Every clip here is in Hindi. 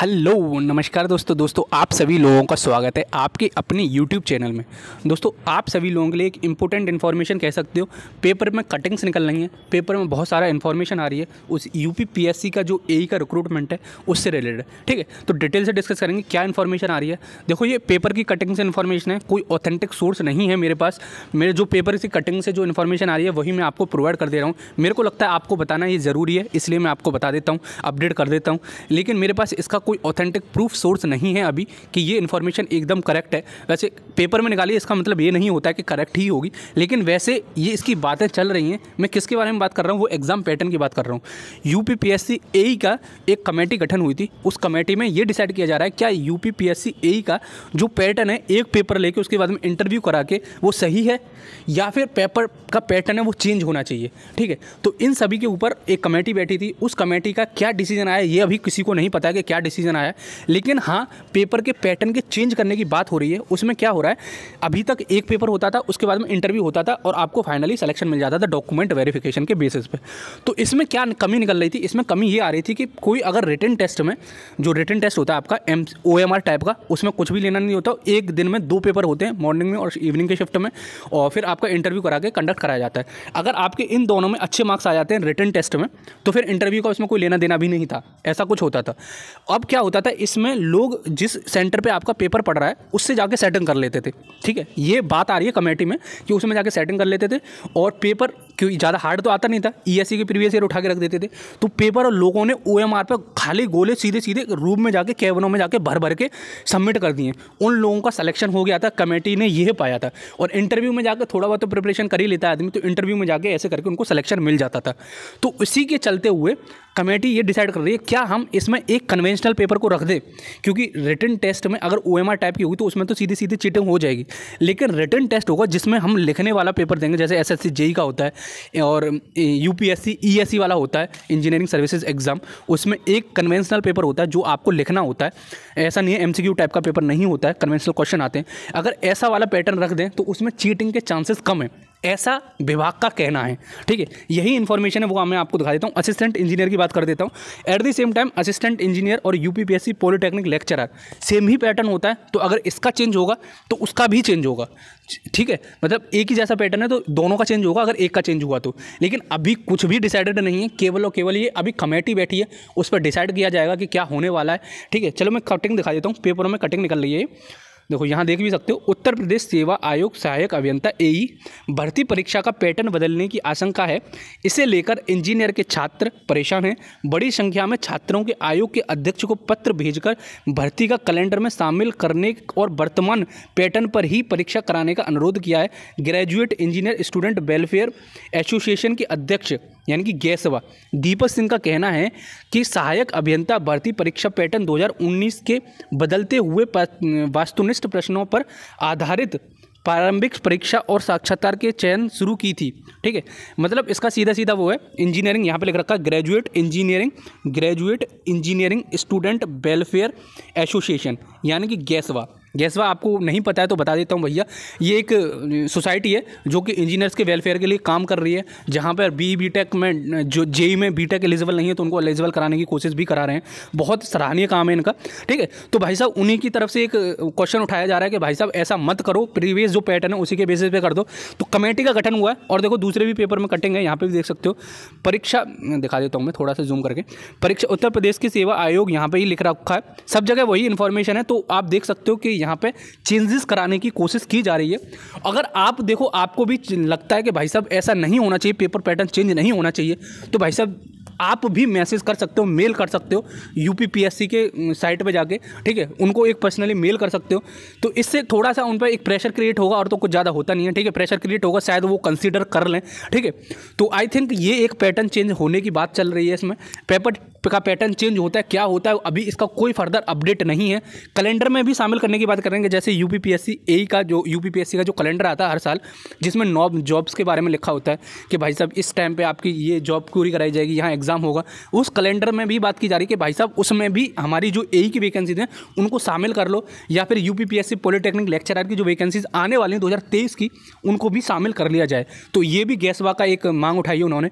हेलो नमस्कार दोस्तों दोस्तों आप सभी लोगों का स्वागत है आपके अपने यूट्यूब चैनल में दोस्तों आप सभी लोगों के लिए एक इंपॉर्टेंट इन्फॉर्मेशन कह सकते हो पेपर में कटिंग्स निकल रही हैं पेपर में बहुत सारा इन्फॉर्मेशन आ रही है उस यूपीपीएससी का जो ए e का रिक्रूटमेंट है उससे रिलेटेड ठीक है तो डिटेल से डिस्कस करेंगे क्या इन्फॉर्मेशन आ रही है देखो ये पेपर की कटिंग से इन्फॉर्मेशन है कोई ऑथेंटिक सोर्स नहीं है मेरे पास मेरे जो पेपर की कटिंग से जो इन्फॉर्मेशन आ रही है वही मैं आपको प्रोवाइड कर दे रहा हूँ मेरे को लगता है आपको बताना ये ज़रूरी है इसलिए मैं आपको बता देता हूँ अपडेट कर देता हूँ लेकिन मेरे पास इसका कोई ऑथेंटिक प्रूफ सोर्स नहीं है अभी कि ये इन्फॉर्मेशन एकदम करेक्ट है वैसे पेपर में निकाली इसका मतलब ये नहीं होता है कि करेक्ट ही होगी लेकिन वैसे ये इसकी बातें चल रही हैं मैं किसके बारे में बात कर रहा हूँ वो एग्ज़ाम पैटर्न की बात कर रहा हूँ यू पी ए का एक कमेटी गठन हुई थी उस कमेटी में ये डिसाइड किया जा रहा है क्या यू पी ए का जो पैटर्न है एक पेपर लेके उसके बाद में इंटरव्यू करा के वो सही है या फिर पेपर का पैटर्न है वो चेंज होना चाहिए ठीक है तो इन सभी के ऊपर एक कमेटी बैठी थी उस कमेटी का क्या डिसीजन आया ये अभी किसी को नहीं पता कि क्या डिसीजन सीज़न आया लेकिन हाँ पेपर के पैटर्न के चेंज करने की बात हो रही है उसमें क्या हो रहा है अभी तक एक पेपर होता था उसके बाद में इंटरव्यू होता था और आपको फाइनली सिलेक्शन मिल जाता था डॉक्यूमेंट वेरिफिकेशन के बेसिस पे तो इसमें क्या कमी निकल रही थी इसमें कमी ये आ रही थी कि कोई अगर रिटर्न टेस्ट में जो रिटर्न टेस्ट होता है आपका M O M R type का उसमें कुछ भी लेना नहीं होता एक दिन में दो पेपर होते हैं मॉर्निंग में और इवनिंग के शिफ्ट में और फिर आपका इंटरव्यू करा के कंडक्ट कराया जाता है अगर आपके इन दोनों में अच्छे मार्क्स आ जाते हैं रिटर्न टेस्ट में तो फिर इंटरव्यू का उसमें कोई लेना देना भी नहीं था ऐसा कुछ होता था अब अब क्या होता था इसमें लोग जिस सेंटर पे आपका पेपर पड़ रहा है उससे जाके सेटिंग कर लेते थे ठीक है ये बात आ रही है कमेटी में कि उसमें जाके सेटिंग कर लेते थे और पेपर क्योंकि ज़्यादा हार्ड तो आता नहीं था ई e के प्रीवियस ईयर उठा के रख देते थे तो पेपर और लोगों ने ओ पर खाली गोले सीधे सीधे रूम में जाके कैबनों में जाके भर भर के सबमिट कर दिए उन लोगों का सलेक्शन हो गया था कमेटी ने यह पाया था और इंटरव्यू में जाकर थोड़ा बहुत तो प्रिपरेशन कर ही लेता है आदमी तो इंटरव्यू में जाके ऐसे करके उनको सलेक्शन मिल जाता था तो उसी के चलते हुए कमेटी ये डिसाइड कर रही है क्या हम इसमें एक कन्वेंशनल पेपर को रख दें क्योंकि रिटर्न टेस्ट में अगर ओ टाइप की होगी तो उसमें तो सीधी सीधी चीटिंग हो जाएगी लेकिन रिटर्न टेस्ट होगा जिसमें हम लिखने वाला पेपर देंगे जैसे एस एस e का होता है और यूपीएससी ईएससी e वाला होता है इंजीनियरिंग सर्विसेज एग्ज़ाम उसमें एक कन्वेंशनल पेपर होता है जो आपको लिखना होता है ऐसा नहीं है एमसीक्यू टाइप का पेपर नहीं होता है कन्वेंशनल क्वेश्चन आते हैं अगर ऐसा वाला पैटर्न रख दें तो उसमें चीटिंग के चांसेस कम है ऐसा विभाग का कहना है ठीक है यही इन्फॉर्मेशन है वो मैं आपको दिखा देता हूँ असिस्टेंट इंजीनियर की बात कर देता हूँ at the same time assistant engineer और यूपीपीएससी पॉलिटेक्निक लेक्चरर सेम ही पैटर्न होता है तो अगर इसका चेंज होगा तो उसका भी चेंज होगा ठीक है मतलब एक ही जैसा पैटर्न है तो दोनों का चेंज होगा अगर एक का चेंज हुआ तो लेकिन अभी कुछ भी डिसाइडेड नहीं है केवल और केवल ये अभी कमेटी बैठी है उस पर डिसाइड किया जाएगा कि क्या होने वाला है ठीक है चलो मैं कटिंग दिखा देता हूँ पेपरों में कटिंग निकल रही है देखो यहाँ देख भी सकते हो उत्तर प्रदेश सेवा आयोग सहायक अभियंता ए भर्ती परीक्षा का पैटर्न बदलने की आशंका है इसे लेकर इंजीनियर के छात्र परेशान हैं बड़ी संख्या में छात्रों के आयोग के अध्यक्ष को पत्र भेजकर भर्ती का कैलेंडर में शामिल करने और वर्तमान पैटर्न पर ही परीक्षा कराने का अनुरोध किया है graduate engineer student welfare association के अध्यक्ष यानी कि गैस सेवा दीपक सिंह का कहना है कि सहायक अभियंता भर्ती परीक्षा पैटर्न 2019 के बदलते हुए वास्तुनिष्ठ प्रश्नों पर आधारित प्रारंभिक परीक्षा और साक्षात्कार के चयन शुरू की थी ठीक है मतलब इसका सीधा सीधा वो है इंजीनियरिंग यहाँ पे लिख रखा है graduate engineering graduate engineering student welfare association यानी कि गैसवा गैसवा आपको नहीं पता है तो बता देता हूँ भैया ये एक सोसाइटी है जो कि इंजीनियर्स के वेलफेयर के लिए काम कर रही है जहाँ पर बी बी टेक में जो जेई e e में बी टेक एलिजिबल नहीं है तो उनको एलिजिबल कराने की कोशिश भी करा रहे हैं बहुत सराहनीय काम है इनका ठीक है तो भाई साहब उन्हीं की तरफ से एक क्वेश्चन उठाया जा रहा है कि भाई साहब ऐसा मत करो प्रीवियस जो पैटर्न है उसी के बेसिस पर कर दो तो कमेटी का गठन हुआ है और देखो दूसरे भी पेपर में कटिंग है यहाँ पर भी देख सकते हो परीक्षा दिखा देता हूँ मैं थोड़ा सा जूम करके परीक्षा उत्तर प्रदेश की सेवा आयोग यहाँ पर ही लिख रखा है सब जगह वही इन्फॉर्मेशन है तो आप देख सकते हो कि यहाँ पे चेंजेस कराने की कोशिश की जा रही है अगर आप देखो आपको भी लगता है कि भाई साहब ऐसा नहीं होना चाहिए पेपर पैटर्न चेंज नहीं होना चाहिए तो भाई साहब आप भी मैसेज कर सकते हो मेल कर सकते हो यूपीपीएससी के साइट पे जाके ठीक है उनको एक पर्सनली मेल कर सकते हो तो इससे थोड़ा सा उन पर एक प्रेशर क्रिएट होगा और तो कुछ ज़्यादा होता नहीं है ठीक है प्रेशर क्रिएट होगा शायद वो कंसिडर कर लें ठीक है तो आई थिंक ये एक पैटर्न चेंज होने की बात चल रही है इसमें पेपर का पैटर्न चेंज होता है क्या होता है अभी इसका कोई फर्दर अपडेट नहीं है कैलेंडर में भी शामिल करने की बात करेंगे जैसे यू पी का जो यू पी का जो कैलेंडर आता है हर साल जिसमें नॉब जॉब्स के बारे में लिखा होता है कि भाई साहब इस टाइम पर आपकी ये जॉब पूरी कराई जाएगी यहाँ एग्ज़ाम होगा उस कैलेंडर में भी बात की जा रही है कि भाई साहब उसमें भी हमारी जो ए की वैकेंसीज हैं उनको शामिल कर लो या फिर यू पॉलिटेक्निक लेक्चरर की जो वैकेंसीज आने वाली हैं दो की उनको भी शामिल कर लिया जाए तो ये भी गैसवा का एक मांग उठाई उन्होंने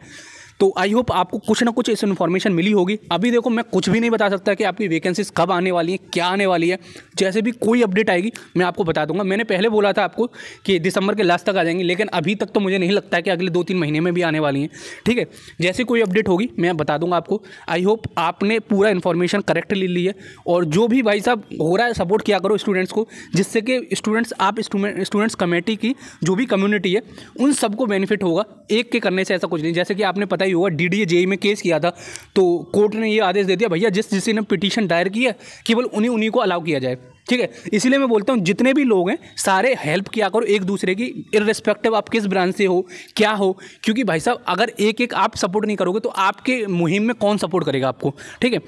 तो आई होप आपको कुछ ना कुछ इस इन्फॉर्मेशन मिली होगी अभी देखो मैं कुछ भी नहीं बता सकता कि आपकी वैकेंसीज कब आने वाली हैं क्या आने वाली है जैसे भी कोई अपडेट आएगी मैं आपको बता दूंगा मैंने पहले बोला था आपको कि दिसंबर के लास्ट तक आ जाएंगी लेकिन अभी तक तो मुझे नहीं लगता कि अगले दो तीन महीने में भी आने वाली हैं ठीक है जैसे कोई अपडेट होगी मैं बता दूंगा आपको आई होप आपने पूरा इन्फॉर्मेशन करेक्ट ले ली है और जो भी भाई साहब हो रहा है सपोर्ट किया करो स्टूडेंट्स को जिससे कि स्टूडेंट्स आप स्टूडेंट्स कमेटी की जो भी कम्युनिटी है उन सबको बेनिफिट होगा एक के करने से ऐसा कुछ नहीं जैसे कि आपने पता ही होगा डी डी में केस किया था तो कोर्ट ने ये आदेश दे दिया भैया जिस जिसने पिटीशन दायर की है केवल उन्हीं उन्हीं को अलाउ किया जाए ठीक है इसीलिए मैं बोलता हूँ जितने भी लोग हैं सारे हेल्प किया करो एक दूसरे की इरेस्पेक्टिव आप किस ब्रांच से हो क्या हो क्योंकि भाई साहब अगर एक एक आप सपोर्ट नहीं करोगे तो आपके मुहिम में कौन सपोर्ट करेगा आपको ठीक है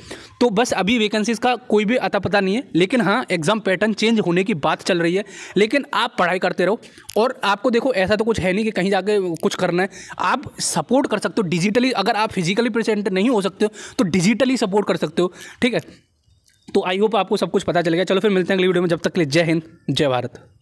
तो बस अभी वैकेंसीज का कोई भी अता पता नहीं है लेकिन हाँ एग्ज़ाम पैटर्न चेंज होने की बात चल रही है लेकिन आप पढ़ाई करते रहो और आपको देखो ऐसा तो कुछ है नहीं कि कहीं जाके कुछ करना है आप सपोर्ट कर सकते हो डिजिटली अगर आप फिजिकली प्रेजेंट नहीं हो सकते हो तो डिजिटली सपोर्ट कर सकते हो ठीक है तो आई होप आपको सब कुछ पता चल गया चलो फिर मिलते हैं अगली वीडियो में जब तक के लिए जय हिंद जय भारत